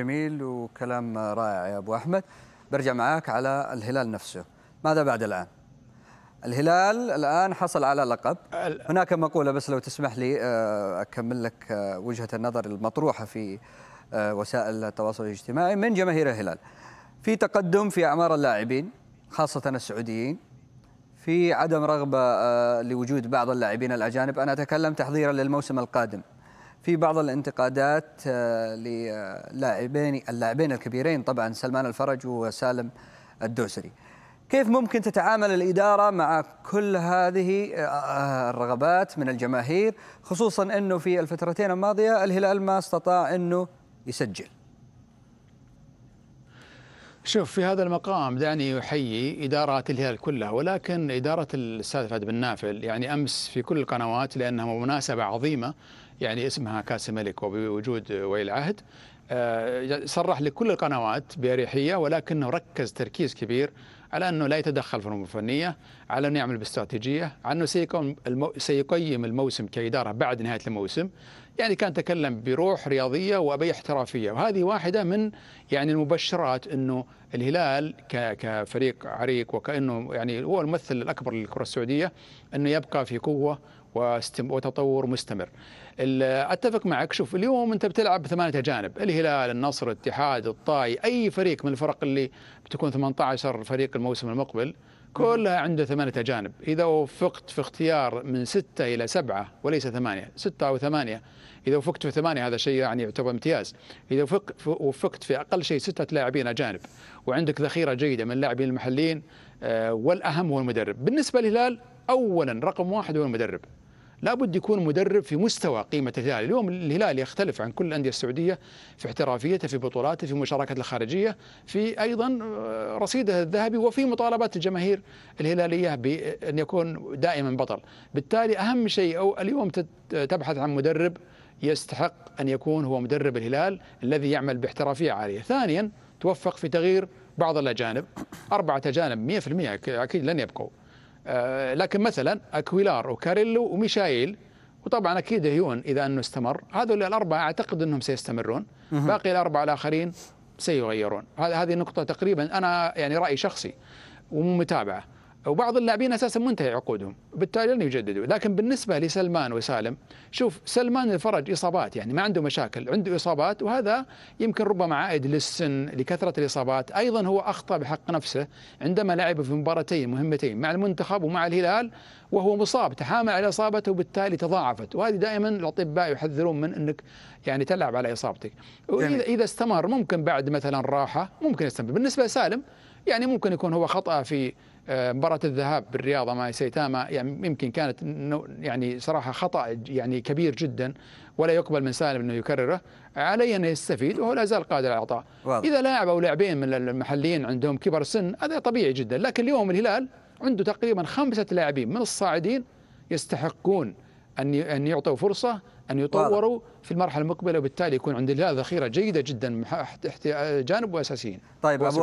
جميل وكلام رائع يا ابو احمد برجع معاك على الهلال نفسه ماذا بعد الان الهلال الان حصل على لقب هناك مقوله بس لو تسمح لي آه، اكمل لك آه، وجهه النظر المطروحه في آه، وسائل التواصل الاجتماعي من جماهير الهلال في تقدم في اعمار اللاعبين خاصه السعوديين في عدم رغبه لوجود بعض اللاعبين الاجانب انا اتكلم تحضيرا للموسم القادم في بعض الانتقادات آه، للاعبين اللاعبين الكبيرين طبعا سلمان الفرج وسالم الدوسري كيف ممكن تتعامل الإدارة مع كل هذه آه، آه، الرغبات من الجماهير خصوصا أنه في الفترتين الماضية الهلال ما استطاع أنه يسجل شوف في هذا المقام دعني أحيي إدارات الهلال كلها ولكن إدارة الأستاذ فهد بن نافل يعني أمس في كل القنوات لأنها مناسبة عظيمة يعني اسمها كاس الملك وبوجود ولي العهد آه، صرح لكل القنوات بأريحية ولكنه ركز تركيز كبير على أنه لا يتدخل في الأمور الفنية على أنه يعمل باستراتيجية على أنه سيقيم الموسم كإدارة بعد نهاية الموسم يعني كان تكلم بروح رياضيه وأبي احترافيه وهذه واحده من يعني المبشرات انه الهلال كفريق عريق وكانه يعني هو الممثل الاكبر للكره السعوديه انه يبقى في قوه وتطور مستمر. اتفق معك شوف اليوم انت بتلعب بثمانيه اجانب الهلال النصر الاتحاد الطائي اي فريق من الفرق اللي بتكون 18 فريق الموسم المقبل كلها عنده ثمانية أجانب إذا وفقت في اختيار من ستة إلى سبعة وليس ثمانية ستة أو ثمانية إذا وفقت في ثمانية هذا شيء يعني يعتبر امتياز إذا وفقت في أقل شيء ستة لاعبين أجانب وعندك ذخيرة جيدة من اللاعبين المحليين آه، والأهم هو المدرب بالنسبة للهلال أولا رقم واحد هو المدرب لابد يكون مدرب في مستوى قيمة الهلال اليوم الهلال يختلف عن كل الأندية السعودية في احترافيته في بطولاته في مشاركته الخارجية في أيضا آه، رصيده الذهبي وفي مطالبات الجماهير الهلالية بأن يكون دائما بطل بالتالي أهم شيء أو اليوم تبحث عن مدرب يستحق أن يكون هو مدرب الهلال الذي يعمل باحترافية عالية ثانيا توفق في تغيير بعض الأجانب أربعة أجانب 100% أكيد لن يبقوا آه، لكن مثلا اكويلار وكاريلو وميشايل وطبعا اكيد هيون اذا انه استمر هذول الاربعه اعتقد انهم سيستمرون باقي الاربعه الاخرين سيغيرون هذه نقطه تقريبا انا يعني راي شخصي ومتابعه وبعض اللاعبين اساسا منتهي عقودهم بالتالي لن يجددوا لكن بالنسبه لسلمان وسالم شوف سلمان الفرج اصابات يعني ما عنده مشاكل عنده اصابات وهذا يمكن ربما عائد للسن لكثره الاصابات ايضا هو اخطا بحق نفسه عندما لعب في مباراتين مهمتين مع المنتخب ومع الهلال وهو مصاب تحامل على اصابته وبالتالي تضاعفت وهذه دائما الاطباء يحذرون من انك يعني تلعب على اصابتك واذا اذا استمر ممكن بعد مثلا راحه ممكن يستمر بالنسبه لسالم يعني ممكن يكون هو خطأ في آه، مباراة الذهاب بالرياضة مع سيتاما يعني يمكن كانت يعني صراحة خطأ يعني كبير جدا ولا يقبل من سالم انه يكرره علي انه يستفيد وهو لا زال قادر على العطاء اذا لاعب او لاعبين من المحليين عندهم كبر سن هذا طبيعي جدا لكن اليوم الهلال عنده تقريبا خمسة لاعبين من الصاعدين يستحقون ان ان يعطوا فرصه ان يطوروا واضح. في المرحله المقبله وبالتالي يكون عند الهلال ذخيره جيده جدا جانب واساسيين طيب